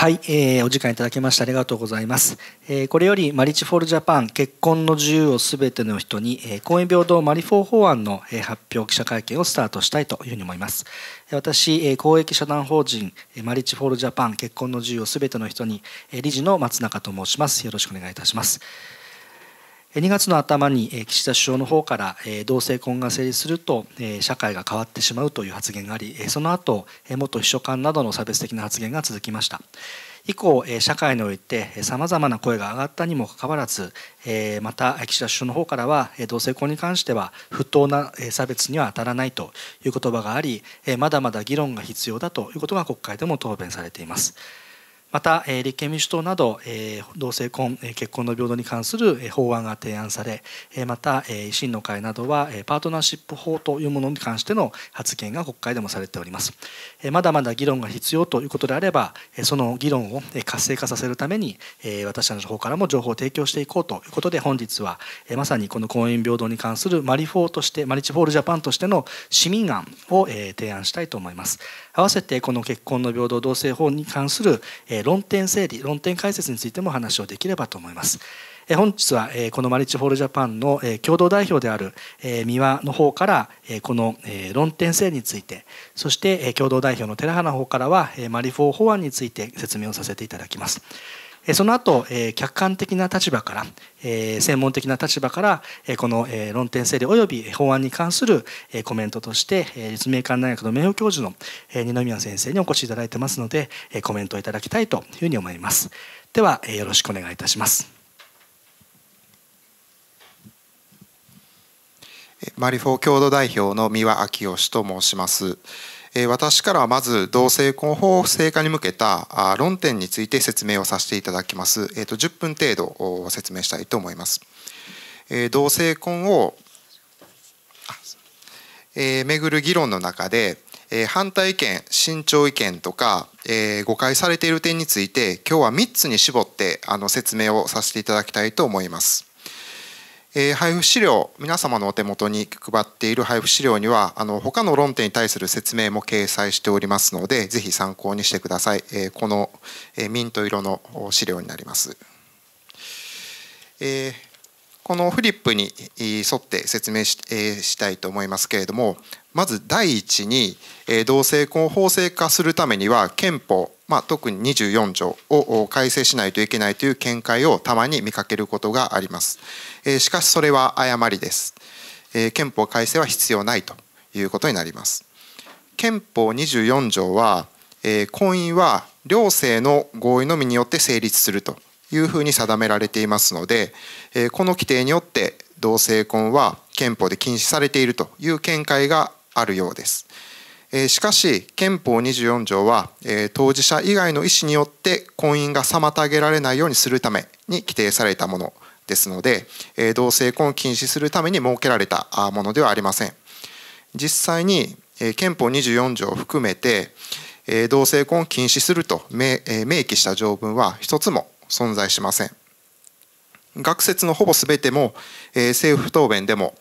はい、えー、お時間いただきましてありがとうございます、えー、これよりマリッジフォールジャパン結婚の自由をすべての人に、えー、婚姻平等マリフォー法案の、えー、発表記者会見をスタートしたいというふうに思います私、えー、公益社団法人、えー、マリッジフォールジャパン結婚の自由をすべての人に、えー、理事の松中と申しますよろしくお願いいたします2月の頭に岸田首相の方から同性婚が成立すると社会が変わってしまうという発言がありその後元秘書官などの差別的な発言が続きました以降社会においてさまざまな声が上がったにもかかわらずまた岸田首相の方からは同性婚に関しては不当な差別には当たらないという言葉がありまだまだ議論が必要だということが国会でも答弁されています。また立憲民主党など同性婚結婚の平等に関する法案が提案されまた維新の会などはパートナーシップ法というものに関しての発言が国会でもされておりますまだまだ議論が必要ということであればその議論を活性化させるために私たちの方からも情報を提供していこうということで本日はまさにこの婚姻平等に関するマリフォーとしてマリチフォールジャパンとしての市民案を提案したいと思います合わせてこの結婚の平等同性法に関する論点整理論点解説についても話をできればと思います。本日はこのマリッチホールジャパンの共同代表である三輪の方からこの論点整理についてそして共同代表の寺原の方からはマリフォー法案について説明をさせていただきます。その後客観的な立場から専門的な立場からこの論点整理及び法案に関するコメントとして立命館大学の名誉教授の二宮先生にお越しいただいてますのでコメントをいただきたいというふうに思います。ではよろしくお願いいたします。マリフォー共同代表の三輪明義と申します。私からはまず同性婚法制化に向けた論点について説明をさせていただきます。えっと10分程度説明したいと思います。え同性婚をえぐる議論の中で、え反対意見慎重意見とか、え誤解されている点について今日は3つに絞ってあの説明をさせていただきたいと思います。え配布資料皆様のお手元に配っている配布資料にはあの他の論点に対する説明も掲載しておりますのでぜひ参考にしてください、えこの、えミント色の資料になります、えこのフリップに沿って説明し,、えしたいと思いますけれどもまず第一に、え同性婚を法制化するためには憲法、まあ、特に24条を改正しないといけないという見解をたまに見かけることがあります、えしかしそれは誤りです、え憲法改正は必要ないということになります憲法24条は、え婚姻は両性の合意のみによって成立するというふうに定められていますので、えこの規定によって同性婚は憲法で禁止されているという見解があるようです。しかし憲法24条は当事者以外の意思によって婚姻が妨げられないようにするために規定されたものですので同性婚を禁止するために設けられたものではありません実際に憲法24条を含めて同性婚を禁止すると明記した条文は一つも存在しません学説のほぼ全ても、え政府答弁でも、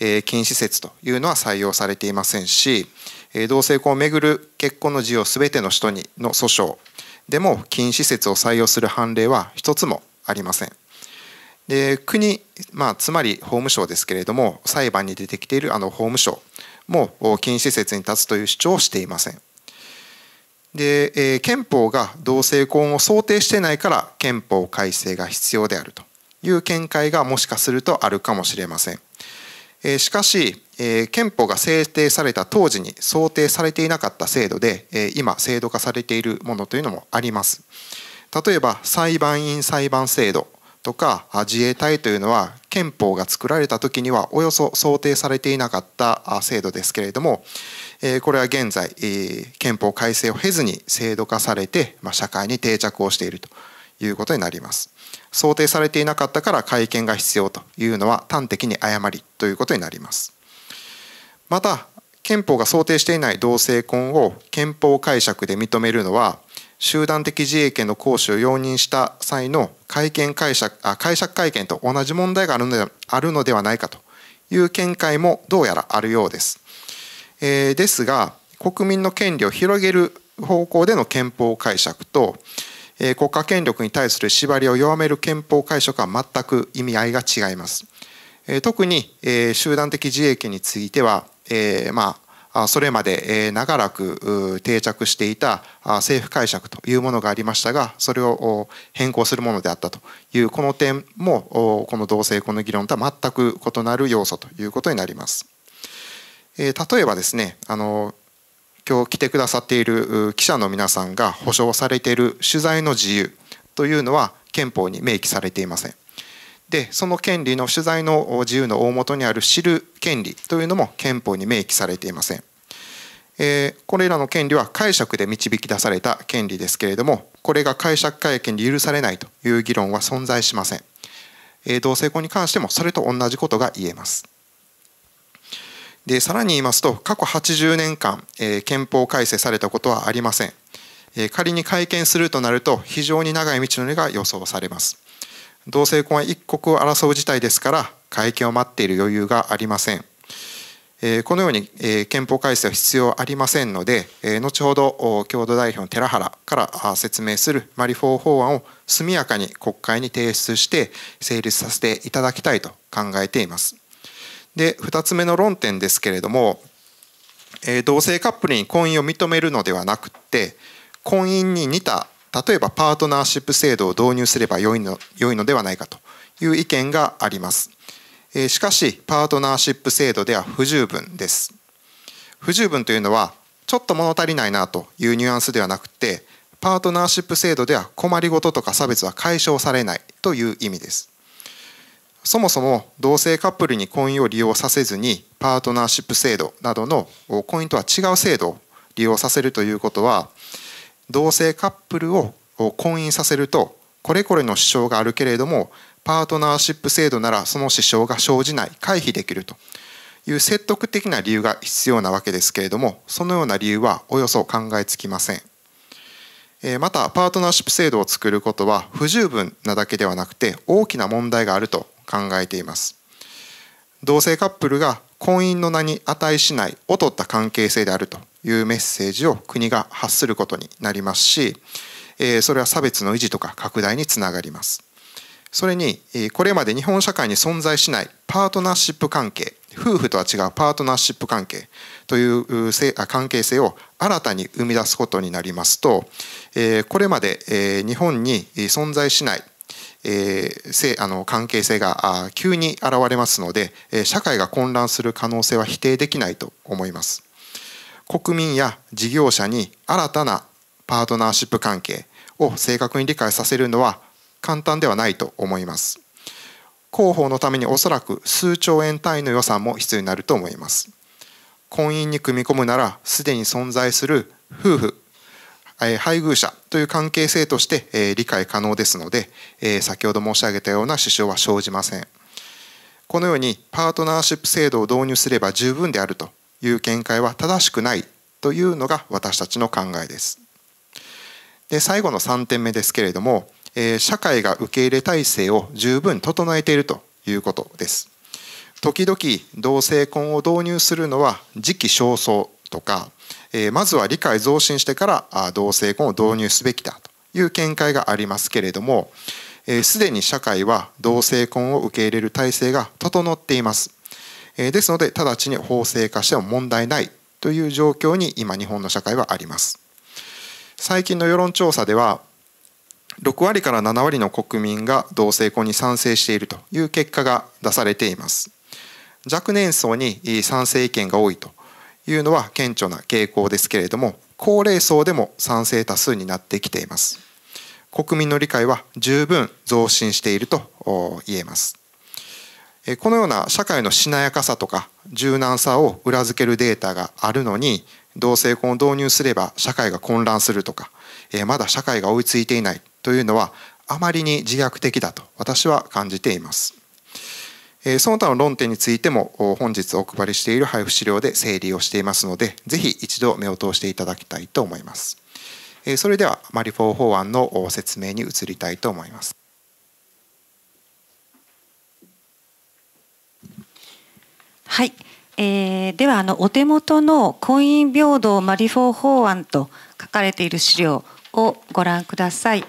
え禁止説というのは採用されていませんし、え同性婚をめぐる結婚の自由を全ての人にの訴訟でも禁止説を採用する判例は一つもありません。で国、まあ、つまり法務省ですけれども裁判に出てきているあの法務省も禁止説に立つという主張をしていません。で、えー、憲法が同性婚を想定してないから憲法改正が必要であるという見解がもしかするとあるかもしれません。えー、しかし、えー、憲法が制定された当時に想定されていなかった制度で、えー、今制度化されているものというのもあります。例えば裁判員裁判制度とか自衛隊というのは憲法が作られた時にはおよそ想定されていなかった制度ですけれどもこれは現在憲法改正を経ずに制度化されて社会に定着をしているということになります想定されていなかったから改憲が必要というのは端的に誤りということになりますまた憲法が想定していない同性婚を憲法解釈で認めるのは集団的自衛権の行使を容認した際の会憲解釈あ解釈会見と同じ問題があるのであるのではないかという見解もどうやらあるようです。えー、ですが国民の権利を広げる方向での憲法解釈と、えー、国家権力に対する縛りを弱める憲法解釈は全く意味合いが違います。えー、特に、えー、集団的自衛権については、えー、まあそれまで、え長らく定着していた政府解釈というものがありましたがそれを変更するものであったというこの点もこの同性婚の議論とは全く異なる要素ということになります。えー、例えばですねあの今日来てくださっている記者の皆さんが保障されている取材の自由というのは憲法に明記されていません。でその権利の取材の自由の大元にある知る権利というのも憲法に明記されていません。えー、これらの権利は解釈で導き出された権利ですけれどもこれが解釈会見で許されないという議論は存在しません、えー、同性婚に関してもそれと同じことが言えますでさらに言いますと過去80年間、えー、憲法改正されたことはありません、えー、仮に改憲するとなると非常に長い道のりが予想されます同性婚は一刻を争う事態ですから改憲を待っている余裕がありませんえこのようにえ憲法改正は必要ありませんのでえ後ほど共同代表の寺原からあ説明するマリフォー法案を速やかに国会に提出して成立させていただきたいと考えています。で2つ目の論点ですけれども、えー、同性カップルに婚姻を認めるのではなくて婚姻に似た例えばパートナーシップ制度を導入すれば良いの良いのではないかという意見があります、えー、しかしパートナーシップ制度では不十分です不十分というのはちょっと物足りないなというニュアンスではなくてパートナーシップ制度では困りごととか差別は解消されないという意味ですそもそも同性カップルに婚姻を利用させずにパートナーシップ制度などの婚姻とは違う制度を利用させるということは同性カップルを婚姻させるとこれこれの支障があるけれどもパートナーシップ制度ならその支障が生じない回避できるという説得的な理由が必要なわけですけれどもそのような理由はおよそ考えつきません。またパートナーシップ制度を作ることは不十分なだけではなくて大きな問題があると考えています同性カップルが婚姻の名に値しない劣った関係性であるというメッセージを国が発することになりますしそれは差別の維持とか拡大につながりますそれにこれまで日本社会に存在しないパートナーシップ関係夫婦とは違うパートナーシップ関係という関係性を新たに生み出すことになりますとこれまで日本に存在しないえー、あの関係性が急に現れますので、社会が混乱する可能性は否定できないと思います。国民や事業者に新たなパートナーシップ関係を正確に理解させるのは簡単ではないと思います。広報のためにおそらく数兆円単位の予算も必要になると思います。婚姻に組み込むならすでに存在する夫婦配偶者という関係性として理解可能ですので先ほど申し上げたような支障は生じませんこのようにパートナーシップ制度を導入すれば十分であるという見解は正しくないというのが私たちの考えですで最後の3点目ですけれども社会が受け入れ体制を十分整えているということです時々同性婚を導入するのは時期尚早とかえまずは理解増進してから同性婚を導入すべきだという見解がありますけれどもすで、に社会は同性婚を受け入れる体制が整っています。えですので直ちに法制化しても問題ないという状況に今日本の社会はあります。最近の世論調査では6割から7割の国民が同性婚に賛成しているという結果が出されています若年層に賛成意見が多いというのは顕著な傾向ですけれども高齢層でも賛成多数になってきています国民の理解は十分増進していると言えますこのような社会のしなやかさとか柔軟さを裏付けるデータがあるのに同性婚を導入すれば社会が混乱するとかまだ社会が追いついていないというのはあまりに自虐的だと私は感じていますその他の論点についても本日お配りしている配布資料で整理をしていますので、ぜひ一度目を通していただきたいと思います。それではマリフォー法案の説明に移りたいと思います。はい、えー、ではあのお手元の婚姻平等マリフォー法案と書かれている資料をご覧ください。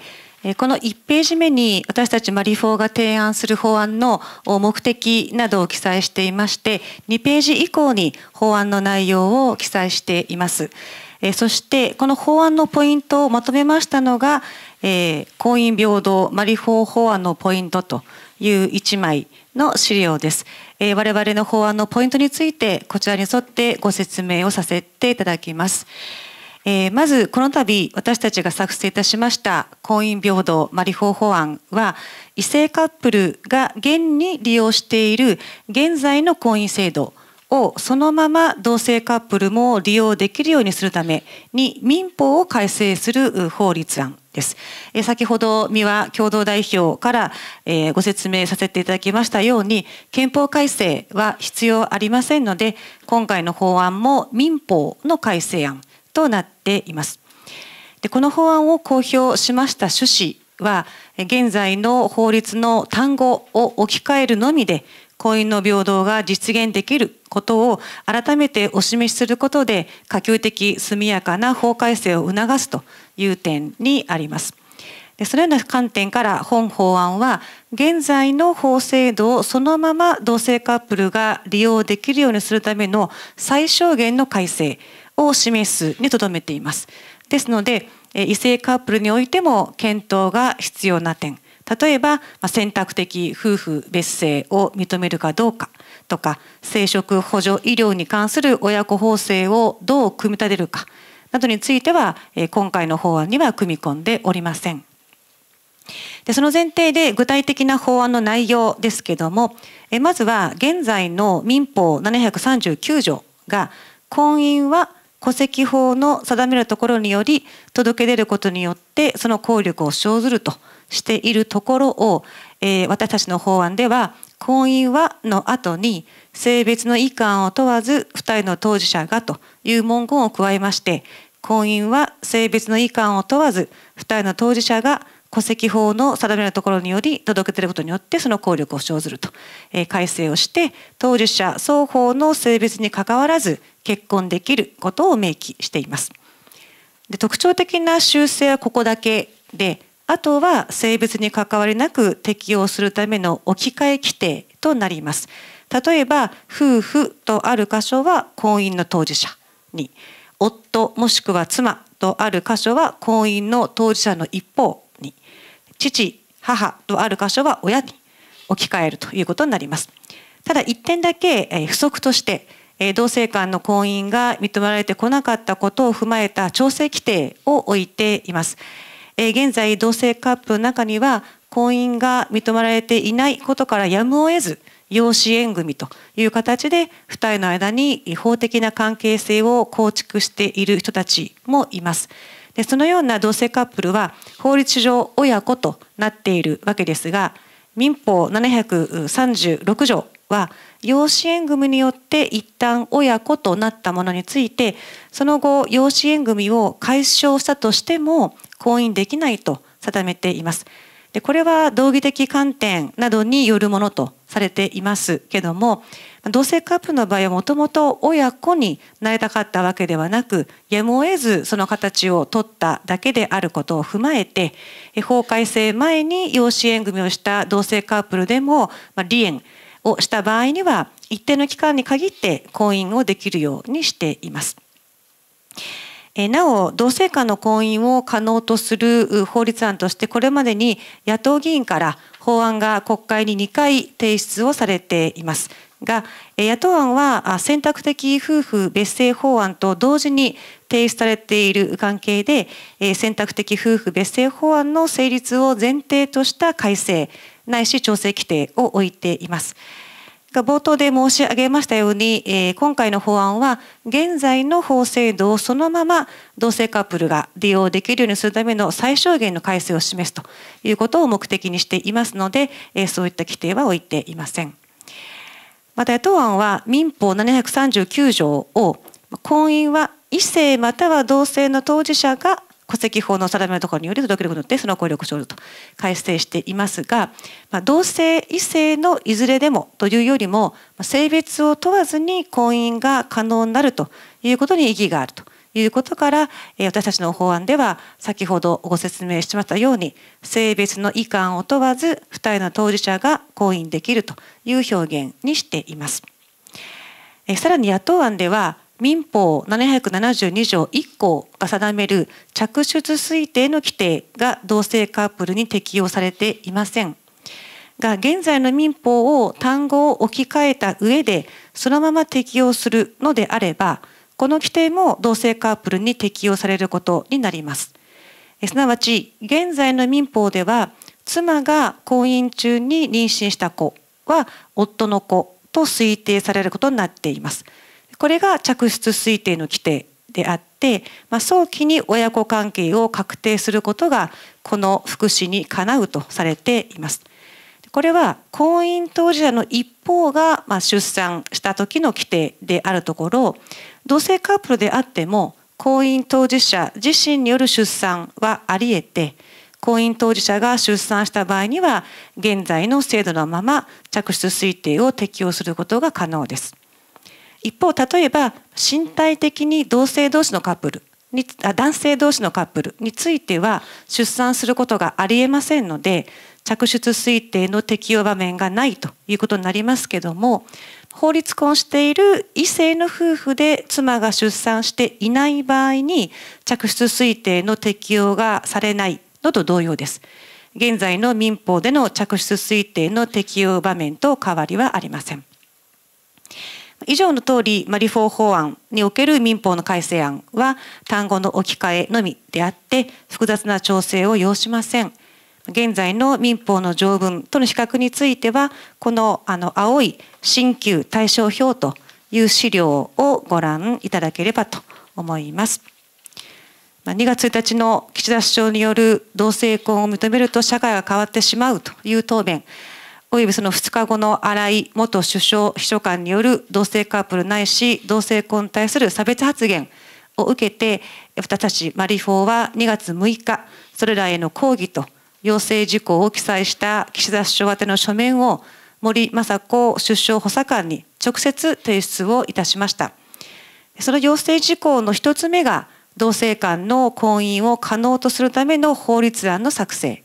この1ページ目に私たちマリフォーが提案する法案の目的などを記載していまして2ページ以降に法案の内容を記載しています。そしてこの法案のポイントをまとめましたのが婚姻平等マリフォー法案のポイントという1枚の資料です。我々の法案のポイントについてこちらに沿ってご説明をさせていただきます。えまずこの度私たちが作成いたしました婚姻平等マリ法法案は異性カップルが現に利用している現在の婚姻制度をそのまま同性カップルも利用できるようにするために民法を改正する法律案です。先ほど三輪共同代表からご説明させていただきましたように憲法改正は必要ありませんので今回の法案も民法の改正案となっています。でこの法案を公表しました趣旨は現在の法律の単語を置き換えるのみで婚姻の平等が実現できることを改めてお示しすることで可及的速やかな法改正を促すという点にあります。でそのような観点から本法案は現在の法制度をそのまま同性カップルが利用できるようにするための最小限の改正を示すにとどめています。ですので異性カップルにおいても検討が必要な点例えば選択的夫婦別姓を認めるかどうかとか生殖補助医療に関する親子法制をどう組み立てるかなどについては今回の法案には組み込んでおりません。でその前提で具体的な法案の内容ですけどもえまずは現在の民法739条が婚姻は戸籍法の定めるところにより届け出ることによってその効力を生ずるとしているところを、えー、私たちの法案では婚姻はの後に性別の遺憾を問わず2人の当事者がという文言を加えまして婚姻は性別の遺憾を問わず2人の当事者が戸籍法の定めるところにより届けていることによってその効力を生ずると、えー、改正をして当事者双方の性別にかかわらず結婚できることを明記しています。で特徴的な修正はここだけであとは性別に関わりなく適用するための置き換え規定となります。例えば夫婦とある箇所は婚姻の当事者に夫もしくは妻とある箇所は婚姻の当事者の一方父、母とある箇所は親に置き換えるということになります。ただ一点だけ不足として同性間の婚姻が認められてこなかったことを踏まえた調整規定を置いています。現在同性カップの中には婚姻が認められていないことからやむを得ず養子縁組という形で2人の間に法的な関係性を構築している人たちもいます。そのような同性カップルは法律上親子となっているわけですが民法736条は養子縁組によって一旦親子となったものについてその後養子縁組を解消したとしても婚姻できないと定めています。でこれは道義的観点などによるものとされていますけども同性カップルの場合はもともと親子になりたかったわけではなくやむを得ずその形を取っただけであることを踏まえて法改正前に養子縁組をした同性カップルでも離縁をした場合には一定の期間に限って婚姻をできるようにしています。なお同性間の婚姻を可能とする法律案としてこれまでに野党議員から法案が国会に2回提出をされています。が野党案は選択的夫婦別姓法案と同時に提出されている関係で選択的夫婦別姓法案の成立を前提とした改正ないし調整規定を置いています。が冒頭で申し上げましたように、え今回の法案は現在の法制度をそのまま同性カップルが利用できるようにするための最小限の改正を示すということを目的にしていますので、えそういった規定は置いていません。また野党案は民法739条を婚姻は異性または同性の当事者が戸籍法の定めのところにより届けることでその効力を生ると改正していますが、まあ、同性異性のいずれでもというよりも性別を問わずに婚姻が可能になるということに意義があるということから、え私たちの法案では先ほどご説明しましたように性別の遺憾を問わず2人の当事者が婚姻できるという表現にしています。えさらに野党案では民法772条1項が定める着出推定の規定が同性カップルに適用されていませんが現在の民法を単語を置き換えた上でそのまま適用するのであればこの規定も同性カップルに適用されることになります。すなわち現在の民法では妻が婚姻中に妊娠した子は夫の子と推定されることになっています。これが着出推定の規定であって、まあ、早期に親子関係を確定することがこの福祉にかなうとされています。これは婚姻当事者の一方が出産した時の規定であるところ同性カップルであっても婚姻当事者自身による出産はあり得て婚姻当事者が出産した場合には現在の制度のまま着出推定を適用することが可能です一方例えば身体的に同性同士のカップルに男性同士のカップルについては出産することがありえませんので着出推定の適用場面がないということになりますけども法律婚している異性の夫婦で妻が出産していない場合に嫡出推定の適用がされないのと同様です。現在の民法での嫡出推定の適用場面と変わりはありません。以上の通り、まあ、リフォー法案における民法の改正案は単語の置き換えのみであって複雑な調整を要しません。現在の民法の条文との比較についてはこのあの青い新旧対象表という資料をご覧いただければと思います。2月1日の岸田首相による同性婚を認めると社会が変わってしまうという答弁およびその2日後の荒井元首相秘書官による同性カップルないし同性婚に対する差別発言を受けて私たちマリフォーは2月6日それらへの抗議と要請事項を記載した岸田首相宛ての書面を森雅子首相補佐官に直接提出をいたしましたその要請事項の1つ目が同性間の婚姻を可能とするための法律案の作成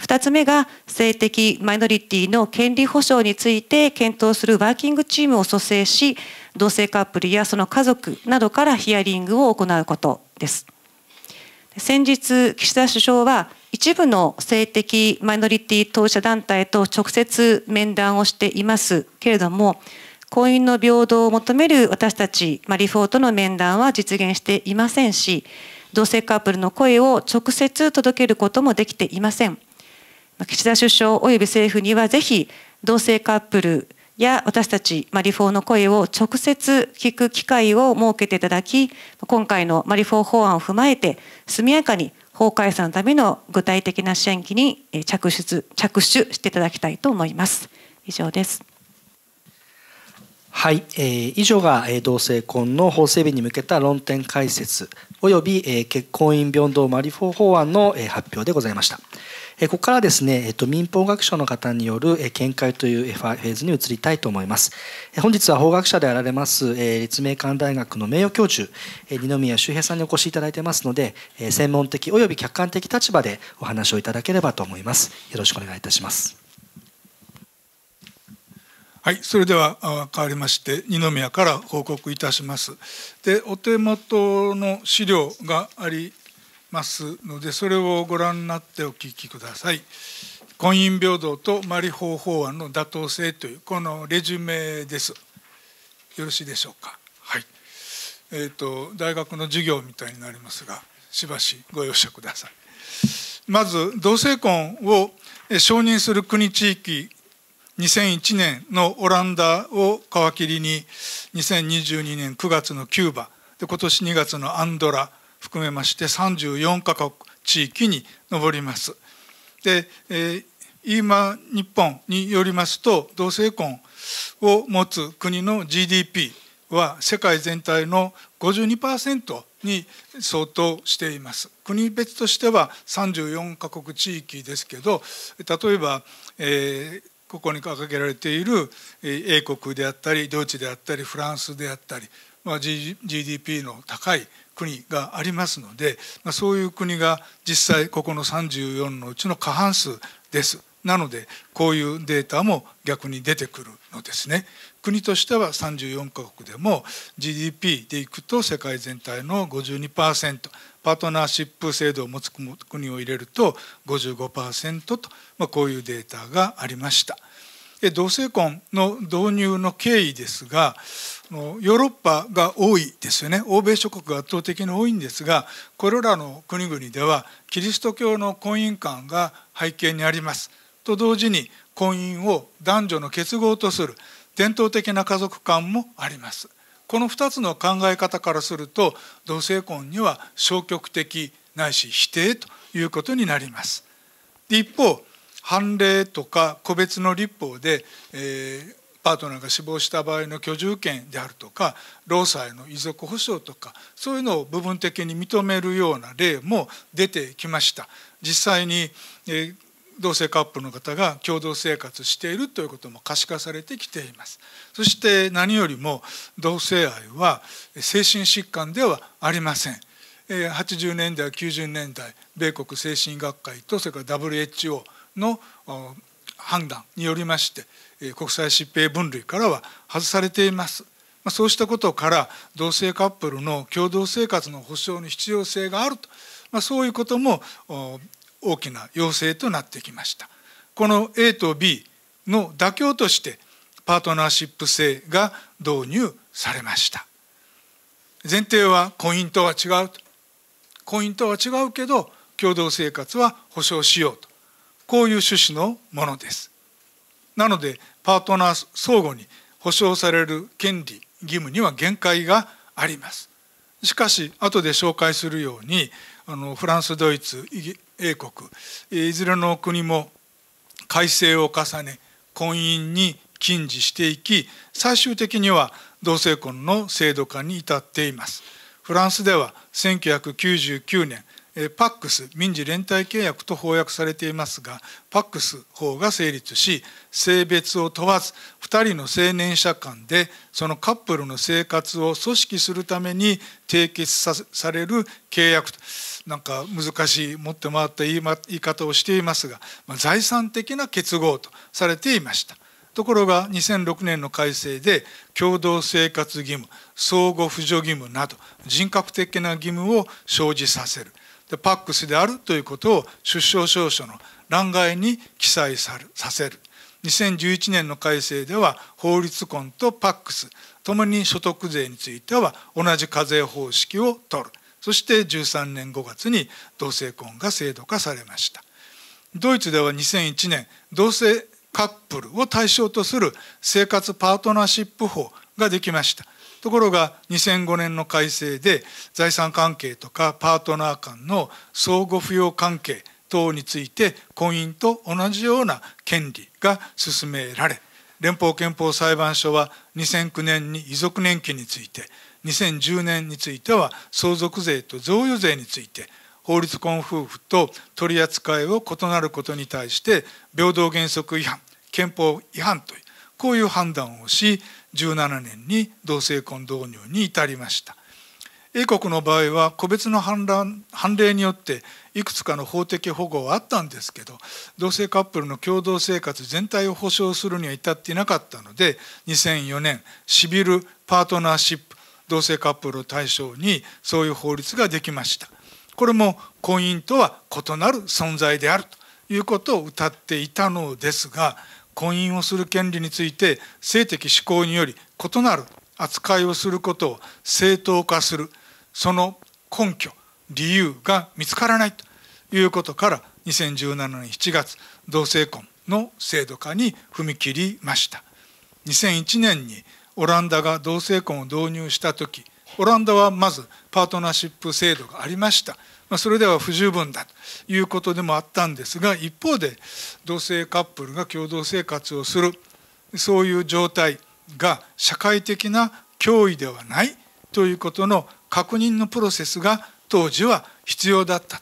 2つ目が性的マイノリティの権利保障について検討するワーキングチームを組成し同性カップルやその家族などからヒアリングを行うことです先日岸田首相は一部の性的マイノリティ当事者団体と直接面談をしていますけれども婚姻の平等を求める私たち、まあ、リフォーとの面談は実現していませんし同性カップルの声を直接届けることもできていませんまあ、岸田首相及び政府にはぜひ同性カップルや私たちまあ、リフォーの声を直接聞く機会を設けていただき今回のマリフォー法案を踏まえて速やかに法改正のための具体的な支援機に着手着手していただきたいと思います。以上です。はい、えー、以上が、え同性婚の法整備に向けた論点解説および、えー、結婚院平等マリフォー法案の、え発表でございました。ここからですね、えっと、民法学者の方による見解というフェーズに移りたいと思います。本日は法学者であられます立命館大学の名誉教授、二宮修平さんにお越しいただいてますので、専門的及び客観的立場でお話をいただければと思います。よろしくお願いいたします。はい、それでは変わりまして二宮から報告いたします。で、お手元の資料がありますのでそれをご覧になってお聞きください。婚姻平等とマリ法法案の妥当性というこのレジュメです。よろしいでしょうか。はい。えっ、ー、と大学の授業みたいになりますが、しばしご容赦ください。まず同性婚を承認する国地域2001年のオランダを皮切りに2022年9月のキューバで今年2月のアンドラ含めまして34カ国地域に上ります。で、えー、今日本によりますと同性婚を持つ国の GDP は世界全体の52%に相当しています。国別としては34カ国地域ですけど例えば、えーここに掲げられている英国であったりドイツであったりフランスであったり、まあ、GDP の高い国がありますので、まあ、そういう国が実際ここの34のうちの過半数です。なのでこういうデータも逆に出てくるのですね。国としては34カ国でも GDP でいくと世界全体の52%パートナーシップ制度を持つ国を入れると55%と、まあ、こういうデータがありました。同性婚の導入の経緯ですがヨーロッパが多いですよね欧米諸国が圧倒的に多いんですがこれらの国々ではキリスト教の婚姻観が背景にあります。と同時に婚姻を男女の結合とする伝統的な家族観もあります。この2つの考え方からすると同性婚には消極的ないし否定ということになります。一方判例とか個別の立法で、えー、パートナーが死亡した場合の居住権であるとか労災の遺族保障とかそういうのを部分的に認めるような例も出てきました。実際に、えー同性カップの方が共同生活しているということも可視化されてきていますそして何よりも同性愛は精神疾患ではありません80年代90年代米国精神学会とそれから WHO の判断によりまして国際疾病分類からは外されています。そうしたことから同性カップルの共同生活の保障の必要性があると、まそういうことも大きな要請となってきました。この A と B の妥協としてパートナーシップ制が導入されました。前提は婚姻とは違う婚姻とは違うけど共同生活は保障しようとこういう趣旨のものですなのでパートナー相互に保障される権利義務には限界がありますしかし後で紹介するようにあのフランスドイツ英国いずれの国も改正を重ね婚姻に禁じしていき最終的には同性婚の制度化に至っていますフランスでは1999年パックス民事連帯契約と翻訳されていますがパックス法が成立し性別を問わず2人の青年者間でそのカップルの生活を組織するために締結される契約となんか難しい持って回った言い方をしていますが、まあ、財産的な結合とされていました。ところが2006年の改正で共同生活義務相互扶助義務など人格的な義務を生じさせるパックスであるということを出生証書の欄外に記載させる2011年の改正では法律婚とパックスともに所得税については同じ課税方式を取るそして13年5月に同性婚が制度化されましたドイツでは2001年同性カップルを対象とする生活パートナーシップ法ができましたところが2005年の改正で財産関係とかパートナー間の相互扶養関係等について婚姻と同じような権利が進められ連邦憲法裁判所は2009年に遺族年金について2010年については相続税と贈与税について法律婚夫婦と取り扱いを異なることに対して平等原則違反憲法違反というこういう判断をし17年に同性婚導入に至りました英国の場合は個別の判乱判例によっていくつかの法的保護はあったんですけど同性カップルの共同生活全体を保障するには至っていなかったので2004年シビルパートナーシップ同性カップルを対象にそういう法律ができましたこれも婚姻とは異なる存在であるということを謳っていたのですが婚姻をする権利について性的指向により異なる扱いをすることを正当化するその根拠理由が見つからないということから2017年7月同性婚の制度化に踏み切りました2001年にオランダが同性婚を導入した時オランダはまずパートナーシップ制度がありましたまあ、それでは不十分だということでもあったんですが一方で同性カップルが共同生活をするそういう状態が社会的な脅威ではないということの確認のプロセスが当時は必要だった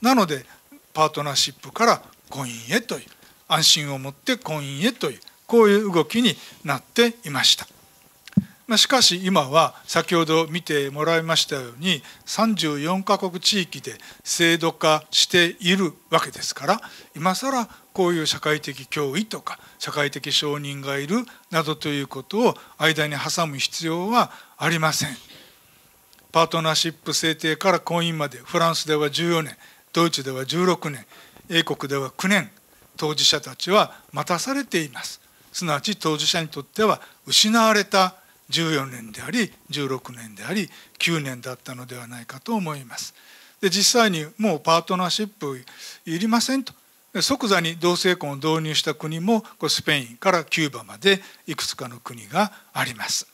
なのでパートナーシップから婚姻へという安心を持って婚姻へというこういう動きになっていました。まあ、しかし今は先ほど見てもらいましたように34カ国地域で制度化しているわけですから今更こういう社会的脅威とか社会的承認がいるなどということを間に挟む必要はありません。パートナーシップ制定から婚姻までフランスでは14年ドイツでは16年英国では9年当事者たちは待たされていますすなわち当事者にとっては失われた14年であり16年であり9年だったのではないかと思います。で実際にもうパートナーシップいりませんと即座に同性婚を導入した国もスペインからキューバまでいくつかの国があります。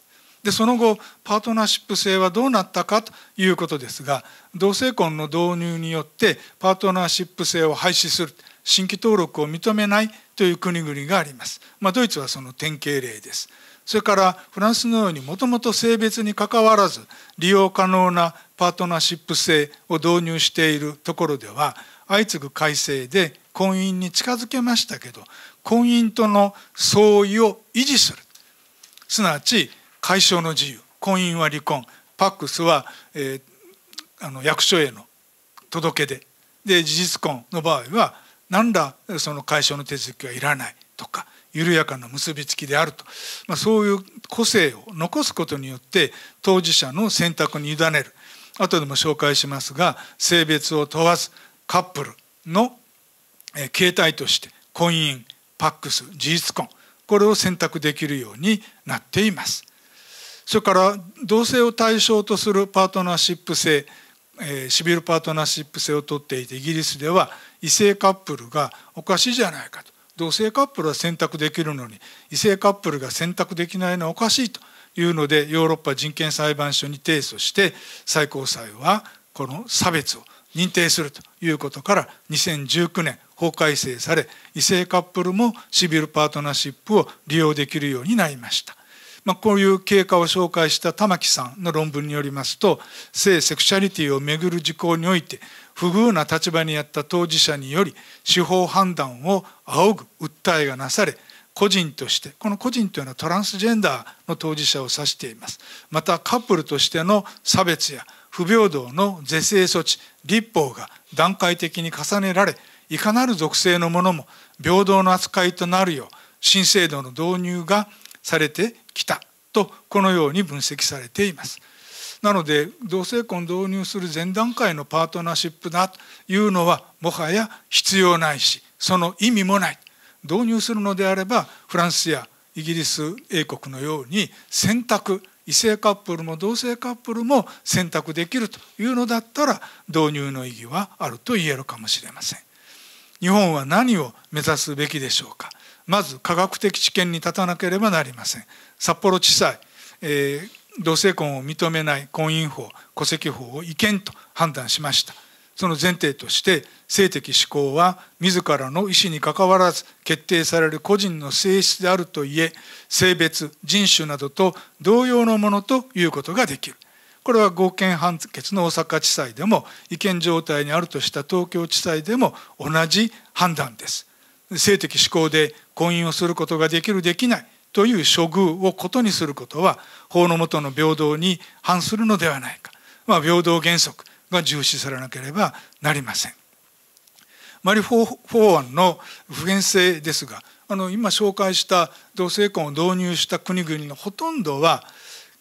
でその後パートナーシップ制はどうなったかということですが同性婚の導入によってパートナーシップ制を廃止する新規登録を認めないという国々があります。まあ、ドイツはその典型例です。それからフランスのようにもともと性別にかかわらず利用可能なパートナーシップ制を導入しているところでは相次ぐ改正で婚姻に近づけましたけど婚姻との相違を維持するすなわち解消の自由婚姻は離婚パックスは、えー、あの役所への届け出で事実婚の場合は何らその解消の手続きはいらないとか緩やかな結びつきであると、まあ、そういう個性を残すことによって当事者の選択に委ねる後でも紹介しますが性別を問わずカップルの形態として婚姻パックス事実婚これを選択できるようになっていますそれから同性を対象とするパートナーシップ制シビルパートナーシップ制を取っていてイギリスでは異性カップルがおかしいじゃないかと同性カップルは選択できるのに異性カップルが選択できないのはおかしいというのでヨーロッパ人権裁判所に提訴して最高裁はこの差別を認定するということから2019年法改正され異性カップルもシビルパートナーシップを利用できるようになりました。まあ、こういう経過を紹介した玉木さんの論文によりますと性セクシャリティをめぐる事項において不遇な立場にあった当事者により司法判断を仰ぐ訴えがなされ個人としてこの個人というのはトランスジェンダーの当事者を指していますまたカップルとしての差別や不平等の是正措置立法が段階的に重ねられいかなる属性のものも平等の扱いとなるよう新制度の導入がされてきたとこのように分析されています。なので同性婚導入する前段階のパートナーシップだというのはもはや必要ないしその意味もない導入するのであればフランスやイギリス英国のように選択異性カップルも同性カップルも選択できるというのだったら導入の意義はあると言えるかもしれません。日本は何を目指すべきでしょうかまず科学的知見に立たなければなりません札幌地裁、えー、同性婚を認めない婚姻法戸籍法を違憲と判断しましたその前提として性的指向は自らの意思にかかわらず決定される個人の性質であるといえ性別人種などと同様のものということができるこれは合憲判決の大阪地裁でも違憲状態にあるとした東京地裁でも同じ判断です性的指向で婚姻をすることができるできないという処遇をことにすることは法の下の平等に反するのではないか、まあ、平等原則が重視されなければなりません。マリ法案の普遍性ですがあの今紹介した同性婚を導入した国々のほとんどは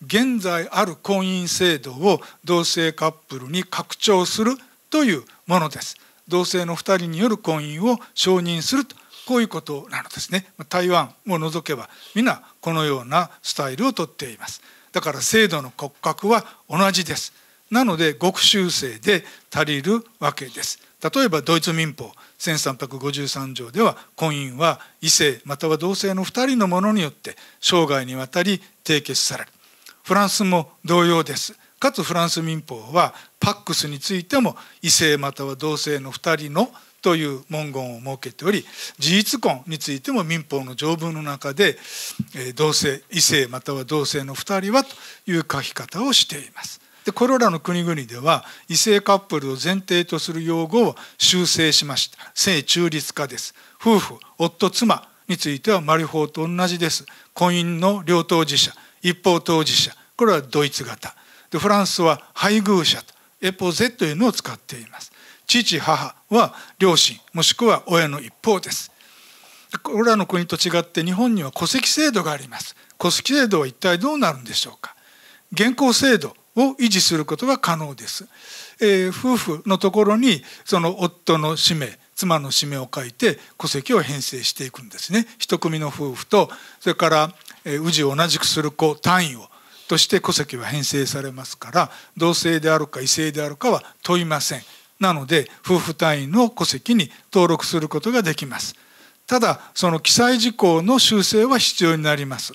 現在ある婚姻制度を同性カップルに拡張するというものです。同性の2人による婚姻を承認するとこういうことなのですね台湾を除けば皆このようなスタイルをとっていますだから制度の骨格は同じですなので極修正で足りるわけです例えばドイツ民法1353条では婚姻は異性または同性の2人のものによって生涯にわたり締結されるフランスも同様ですかつフランス民法はパックスについても異性または同性の2人のという文言を設けており事実婚についても民法の条文の中で同性異性または同性の2人はという書き方をしています。でこれらの国々では異性カップルを前提とする用語を修正しました性中立化です夫婦夫妻についてはマリ法と同じです婚姻の両当事者一方当事者これはドイツ型でフランスは配偶者とエポゼというのを使っています父母は両親もしくは親の一方ですこれらの国と違って日本には戸籍制度があります戸籍制度は一体どうなるんでしょうか現行制度を維持することが可能です、えー、夫婦のところにその夫の氏名妻の氏名を書いて戸籍を編成していくんですね一組の夫婦とそれから氏を同じくする子単位をとして戸籍は編成されますから同性であるか異性であるかは問いませんなので夫婦単位の戸籍に登録することができます。ただその記載事項の修正は必要になります。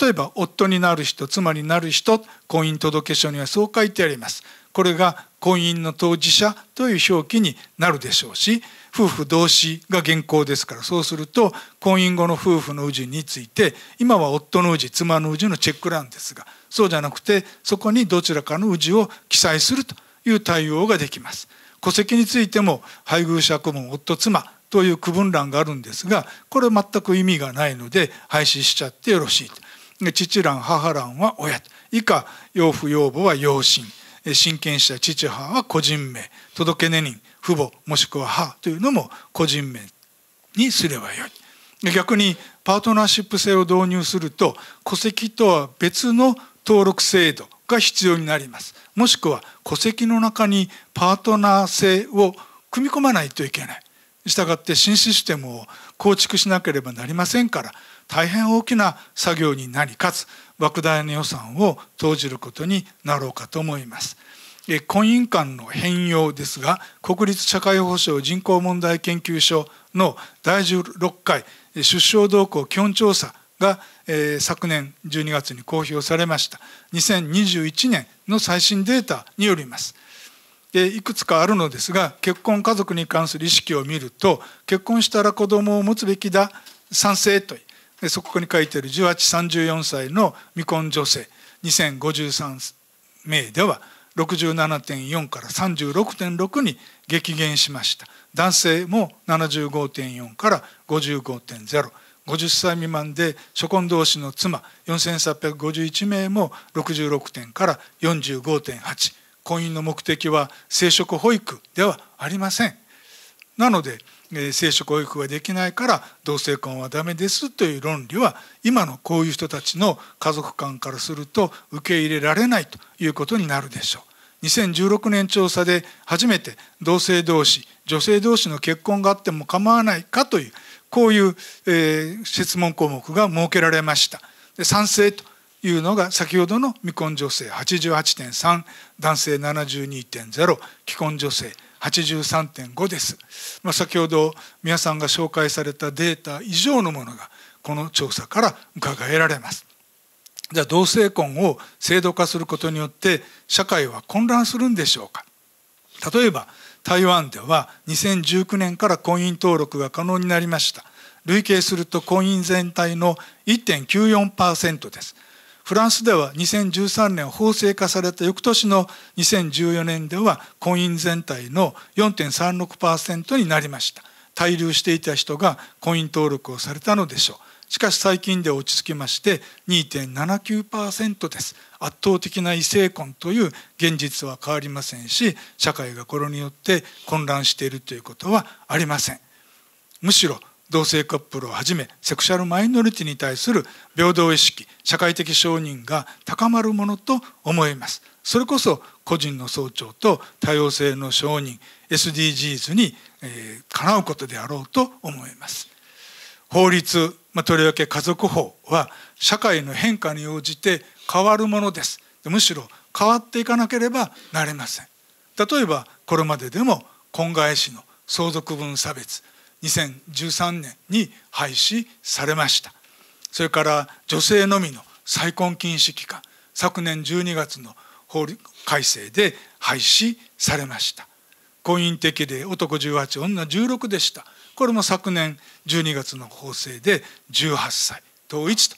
例えば夫になる人妻になる人婚姻届書にはそう書いてあります。これが婚姻の当事者という表記になるでしょうし夫婦同士が現行ですからそうすると婚姻後の夫婦の氏について今は夫の氏妻の氏のチェック欄ですがそうじゃなくてそこにどちらかの氏を記載するという対応ができます。戸籍についても配偶者顧問夫妻という区分欄があるんですがこれ全く意味がないので廃止しちゃってよろしいと父欄母欄は親以下養父養母は養親親権者父母は個人名届け出人父母もしくは母というのも個人名にすればよい逆にパートナーシップ制を導入すると戸籍とは別の登録制度が必要になりますもしくは戸籍の中にパートナー性を組み込まないといけないしたがって新システムを構築しなければなりませんから大変大きな作業になりかつ莫大な予算を投じることになろうかと思います。婚姻間の変容ですが国立社会保障人口問題研究所の第16回出生動向基本調査が、えー、昨年12月に公表されました2021年の最新データによります。でいくつかあるのですが結婚家族に関する意識を見ると結婚したら子供を持つべきだ賛成とでそこに書いている1834歳の未婚女性2053名では67.4から36.6に激減しました男性も75.4から55.0 50歳未満で初婚同士の妻4,351名も66点から45.8婚姻の目的は生殖保育ではありません。なので生殖保育ができないから同性婚はダメですという論理は今のこういう人たちの家族間からすると受け入れられないということになるでしょう。2016年調査で初めて同性同士女性同士の結婚があっても構わないかというこういう、えー、質問項目が設けられました。で賛成というのが先ほどの未婚女性88.3男性72.0既婚女性83.5です、まあ、先ほど皆さんが紹介されたデータ以上のものがこの調査から伺えられます。じゃあ同性婚を制度化することによって社会は混乱するんでしょうか例えば台湾では2019年から婚姻登録が可能になりました累計すると婚姻全体の1.94%ですフランスでは2013年法制化された翌年の2014年では婚姻全体の4.36%になりました滞留していた人が婚姻登録をされたのでしょうしかし最近で落ち着きまして2.79%です圧倒的な異性婚という現実は変わりませんし社会がこれによって混乱しているということはありませんむしろ同性カップルをはじめセクシャルマイノリティに対する平等意識社会的承認が高まるものと思いますそれこそ個人の尊重と多様性の承認 SDGs に、えー、かなうことであろうと思います法律、まあ、とりわけ家族法は社会の変化に応じて変わるものですむしろ変わっていかなければなれません例えばこれまででも婚外子の相続分差別2013年に廃止されましたそれから女性のみの再婚禁止期間昨年12月の法律改正で廃止されました婚姻的例男18女16でしたこれも昨年12月の法制で18歳統一と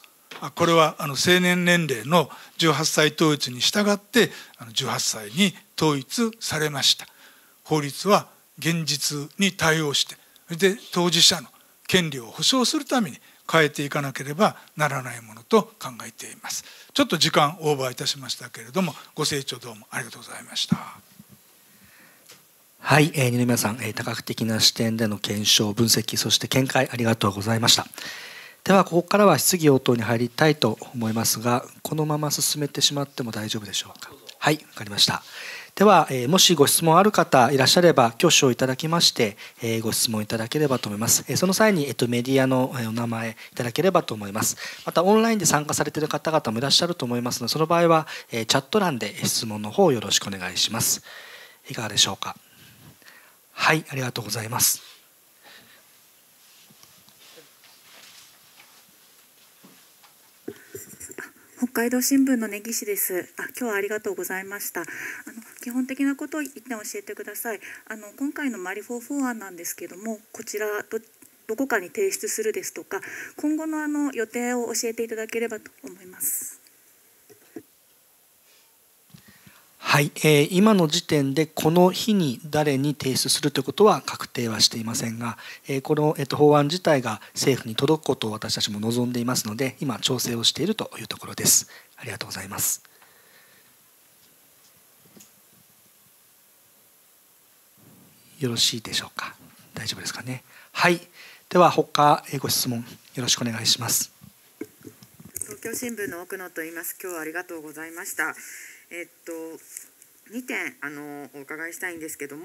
これはあの成年年齢の18歳統一に従って18歳に統一されました法律は現実に対応してそれで当事者の権利を保障するために変えていかなければならないものと考えていますちょっと時間オーバーいたしましたけれどもご清聴どうもありがとうございましたはい、えー、二宮さん、えー、多角的な視点での検証、分析、そして見解ありがとうございました。ではここからは質疑応答に入りたいと思いますが、このまま進めてしまっても大丈夫でしょうか。はい、わかりました。では、えー、もしご質問ある方いらっしゃれば挙手をいただきまして、えー、ご質問いただければと思います。えその際にえっ、とメディアの、えお名前いただければと思います。またオンラインで参加されている方々もいらっしゃると思いますので、その場合は、えチャット欄で質問の方よろしくお願いします。いかがでしょうか。はいありがとうございます北海道新聞の根岸です。あ、今日はありがとうございました。あの基本的なことを一点教えてください。あの今回のマリフォー法案なんですけども、こちらどどこかに提出するですとか、今後のあの予定を教えていただければと思います。はい、えー、今の時点でこの日に誰に提出するということは確定はしていませんが、えー、この、えー、と法案自体が政府に届くことを私たちも望んでいますので今調整をしているというところですありがとうございますよろしいでしょうか大丈夫ですかねはいでは他ご質問よろしくお願いします東京新聞の奥野と言います今日はありがとうございましたえっと2点あのお伺いしたいんですけども、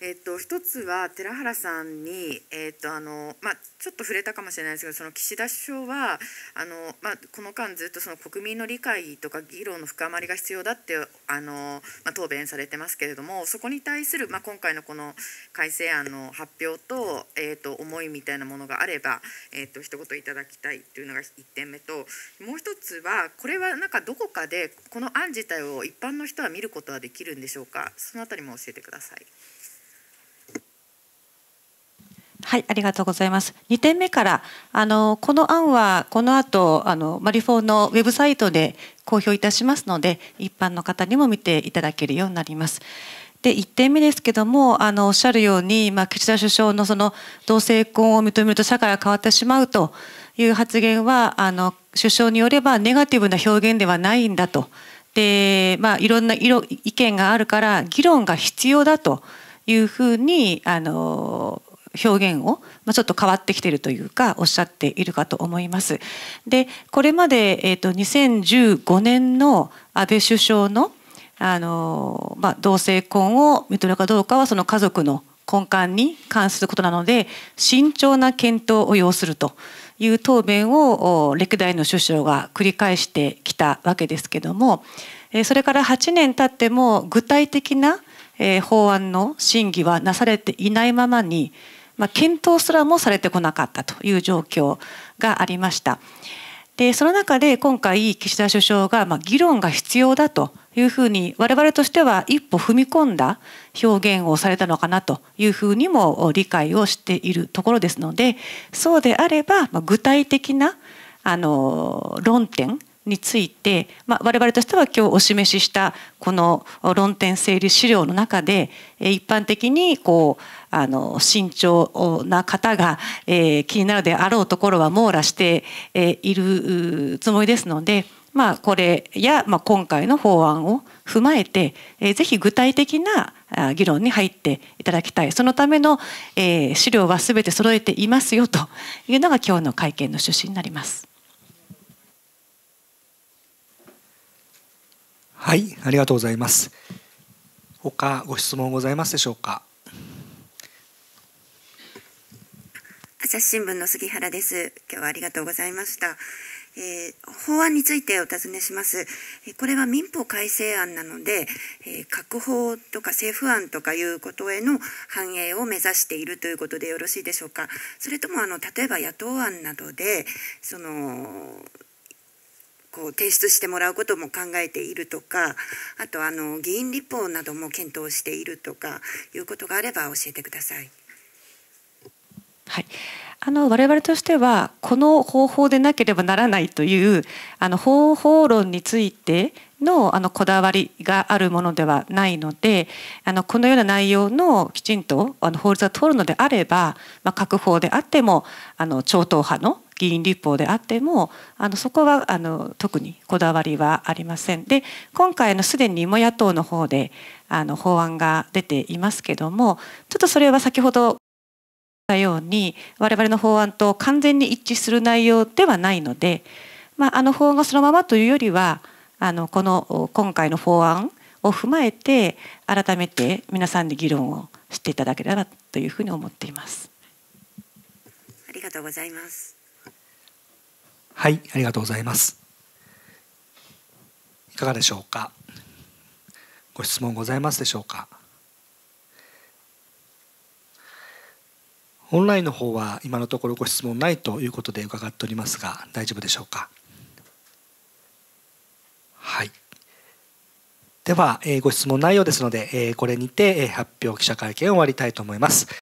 えっと、1つは寺原さんに、えっとあのまあ、ちょっと触れたかもしれないですけどその岸田首相はあの、まあ、この間ずっとその国民の理解とか議論の深まりが必要だってあの、まあ、答弁されてますけれどもそこに対する、まあ、今回のこの改正案の発表と,、えー、と思いみたいなものがあれば、えーと、一言いただきたいというのが1点目ともう1つはこれはなんかどこかでこの案自体を一般の人は見ることはできるんでしょうかその辺りも教えてください。はい、ありがとうございます。2点目から、あのこの案はこの後あのマリフォーのウェブサイトで公表いたしますので、一般の方にも見ていただけるようになります。で1点目ですけどもあのおっしゃるように、まあ、岸田首相のその同性婚を認めると社会が変わってしまうという発言はあの首相によればネガティブな表現ではないんだとで、まあ、いろんな色意見があるから議論が必要だというふうにあの表現をちょっと変わってきているというかおっしゃっているかと思います。でこれまで、えー、と2015年の安倍首相のあの、まあ、同性婚を認めるかどうかはその家族の根幹に関することなので慎重な検討を要するという答弁を歴代の首相が繰り返してきたわけですけどもそれから8年経っても具体的な法案の審議はなされていないままにまあ、検討すらもされてこなかったという状況がありました。でその中で今回岸田首相が、まあ、議論が必要だというふうに我々としては一歩踏み込んだ表現をされたのかなというふうにも理解をしているところですのでそうであれば、ま具体的なあの論点について、まあ、我々としては今日お示ししたこの論点整理資料の中で一般的にこうあの慎重な方が、えー、気になるであろうところは網羅して、えー、いるつもりですので、まあ、これや、まあ、今回の法案を踏まえて、えー、ぜひ具体的な議論に入っていただきたいそのための、えー、資料は全て揃えていますよというのが今日の会見の趣旨になります。はい、ありがとうございます。他ご質問ございますでしょうか。朝日新聞の杉原です。今日はありがとうございました。えー、法案についてお尋ねします。これは民法改正案なので、えー、各法とか政府案とかいうことへの反映を目指しているということでよろしいでしょうか。それともあの例えば野党案などでそのこう提出してもらうことも考えているとかあとあの議員立法なども検討しているとかいうことがあれば教えてください。はい、あの我々としてはこの方法でなければならないというあの方法論についてのあのこだわりがあるものではないのであのこのような内容のきちんとあの法律が通るのであれば、まあ、各法であってもあの超党派の議員立法であってもあのそこはあの特にこだわりはありませんで今回のすでにも野党の方であの法案が出ていますけどもちょっとそれは先ほどたように我々の法案と完全に一致する内容ではないので、まあ、あの法案がそのままというよりはあのこの今回の法案を踏まえて改めて皆さんで議論をしていただければというふうに思っています。ありがとうございます。はい、ありがとうございます。いかがでしょうか。ご質問ございますでしょうか。オンラインの方は今のところご質問ないということで伺っておりますが大丈夫でしょうかはいでは、えご質問内容ですので、えこれにて、え発表記者会見を終わりたいと思います